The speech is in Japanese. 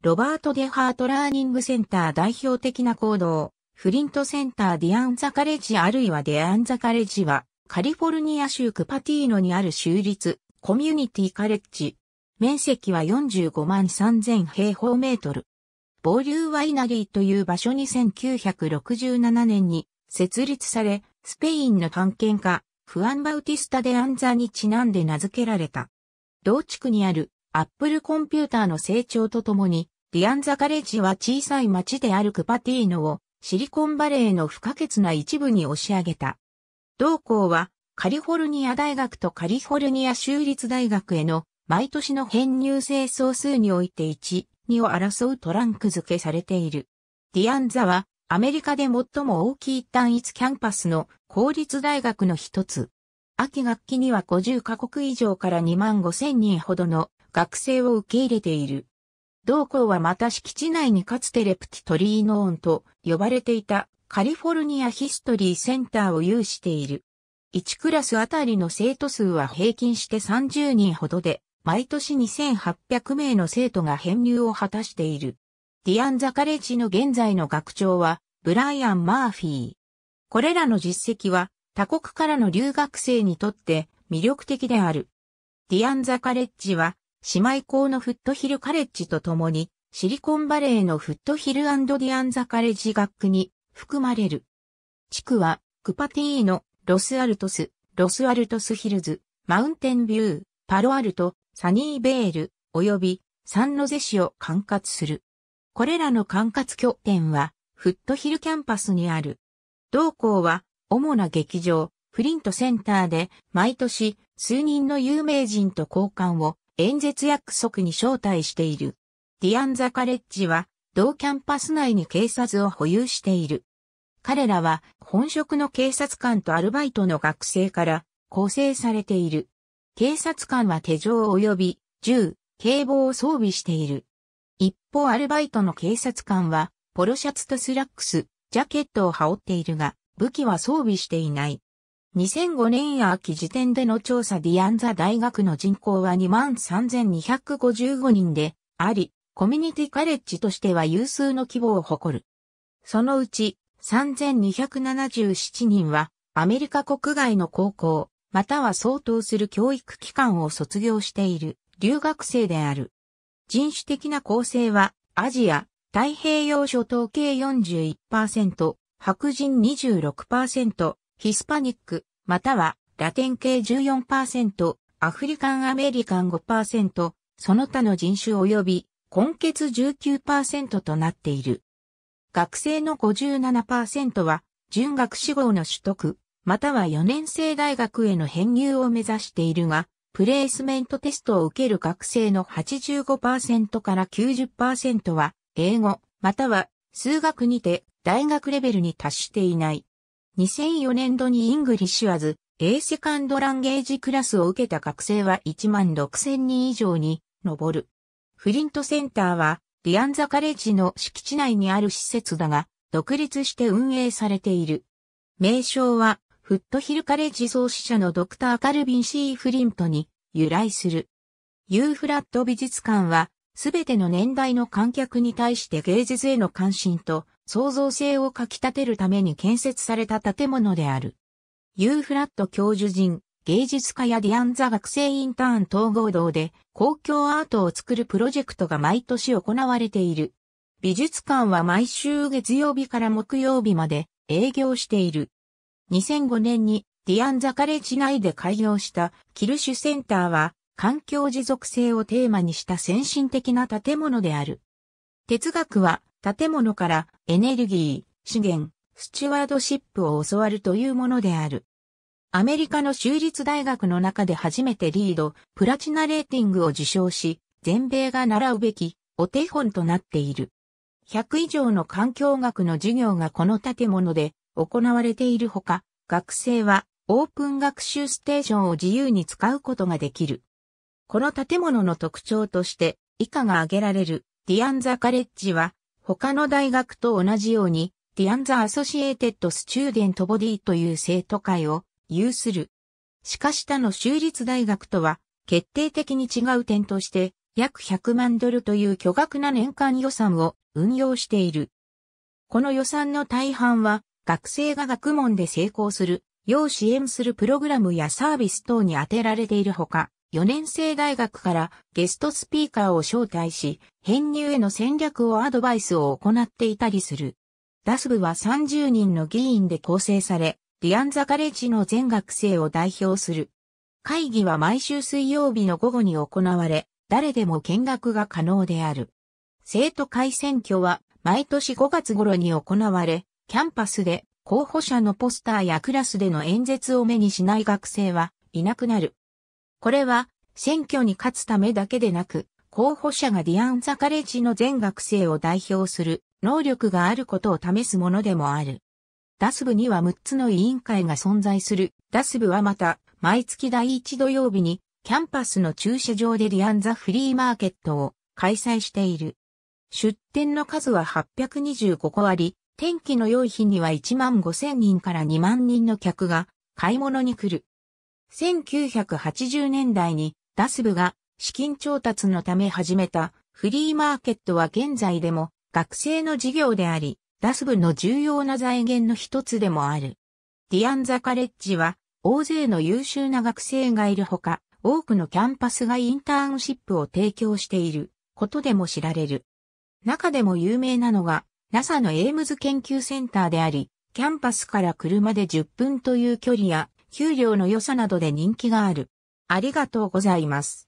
ロバート・デ・ハート・ラーニング・センター代表的な行動、フリント・センター・ディアン・ザ・カレッジあるいはデアン・ザ・カレッジは、カリフォルニア州クパティーノにある州立、コミュニティ・カレッジ。面積は45万3000平方メートル。ボーリュー・ワイナリーという場所に1967年に設立され、スペインの探検家、フアン・バウティスタ・デ・アンザにちなんで名付けられた。同地区にあるアップルコンピューターの成長とともに、ディアンザカレッジは小さい町であるクパティーノをシリコンバレーの不可欠な一部に押し上げた。同校はカリフォルニア大学とカリフォルニア州立大学への毎年の編入生総数において1、2を争うトランク付けされている。ディアンザはアメリカで最も大きい単一キャンパスの公立大学の一つ。秋学期には50カ国以上から2万5千人ほどの学生を受け入れている。同校はまた敷地内にかつてレプティトリーノーンと呼ばれていたカリフォルニアヒストリーセンターを有している。1クラスあたりの生徒数は平均して30人ほどで、毎年2800名の生徒が編入を果たしている。ディアン・ザ・カレッジの現在の学長は、ブライアン・マーフィー。これらの実績は、他国からの留学生にとって魅力的である。ディアン・ザ・カレッジは、姉妹校のフットヒルカレッジと共に、シリコンバレーのフットヒルディアンザカレッジ学区に含まれる。地区は、クパティーノ、ロスアルトス、ロスアルトスヒルズ、マウンテンビュー、パロアルト、サニーベール、及びサンノゼ市を管轄する。これらの管轄拠点は、フットヒルキャンパスにある。同校は、主な劇場、フリントセンターで、毎年、数人の有名人と交換を演説約束に招待している。ディアンザカレッジは同キャンパス内に警察を保有している。彼らは本職の警察官とアルバイトの学生から構成されている。警察官は手錠及び銃、警棒を装備している。一方アルバイトの警察官はポロシャツとスラックス、ジャケットを羽織っているが武器は装備していない。2005年秋時点での調査ディアンザ大学の人口は23,255人であり、コミュニティカレッジとしては有数の規模を誇る。そのうち3,277人はアメリカ国外の高校、または相当する教育機関を卒業している留学生である。人種的な構成はアジア、太平洋諸島系41%、白人26%、ヒスパニック、またはラテン系14%、アフリカンアメリカン5%、その他の人種及び、根血19%となっている。学生の57%は、準学士号の取得、または4年生大学への編入を目指しているが、プレイスメントテストを受ける学生の85%から90%は、英語、または数学にて大学レベルに達していない。2004年度にイングリッシュアズ、A セカンドランゲージクラスを受けた学生は1万6000人以上に上る。フリントセンターは、ディアンザカレッジの敷地内にある施設だが、独立して運営されている。名称は、フットヒルカレッジ創始者のドクター・カルビン・シー・フリントに由来する。ユーフラット美術館は、すべての年代の観客に対して芸術への関心と創造性をかき立てるために建設された建物である。ユーフラット教授人、芸術家やディアンザ学生インターン統合堂で公共アートを作るプロジェクトが毎年行われている。美術館は毎週月曜日から木曜日まで営業している。2005年にディアンザカレッジ内で開業したキルシュセンターは環境持続性をテーマにした先進的な建物である。哲学は建物からエネルギー、資源、スチュワードシップを教わるというものである。アメリカの州立大学の中で初めてリード、プラチナレーティングを受賞し、全米が習うべき、お手本となっている。100以上の環境学の授業がこの建物で行われているほか、学生はオープン学習ステーションを自由に使うことができる。この建物の特徴として以下が挙げられるディアンザカレッジは他の大学と同じように、ディアンザ・アソシエーテッド・スチューデント・ボディという生徒会を有する。しかし他の州立大学とは、決定的に違う点として、約100万ドルという巨額な年間予算を運用している。この予算の大半は、学生が学問で成功する、要支援するプログラムやサービス等に充てられているほか、4年生大学からゲストスピーカーを招待し、編入への戦略をアドバイスを行っていたりする。ダス部は30人の議員で構成され、ディアンザカレッジの全学生を代表する。会議は毎週水曜日の午後に行われ、誰でも見学が可能である。生徒会選挙は毎年5月頃に行われ、キャンパスで候補者のポスターやクラスでの演説を目にしない学生はいなくなる。これは、選挙に勝つためだけでなく、候補者がディアンザカレッジの全学生を代表する能力があることを試すものでもある。ダス部には6つの委員会が存在する。ダス部はまた、毎月第1土曜日に、キャンパスの駐車場でディアンザフリーマーケットを開催している。出店の数は825個あり、天気の良い日には1万5千人から2万人の客が買い物に来る。1980年代にダスブが資金調達のため始めたフリーマーケットは現在でも学生の事業であり、ダスブの重要な財源の一つでもある。ディアンザカレッジは大勢の優秀な学生がいるほか、多くのキャンパスがインターンシップを提供していることでも知られる。中でも有名なのが NASA のエイムズ研究センターであり、キャンパスから車で10分という距離や給料の良さなどで人気がある。ありがとうございます。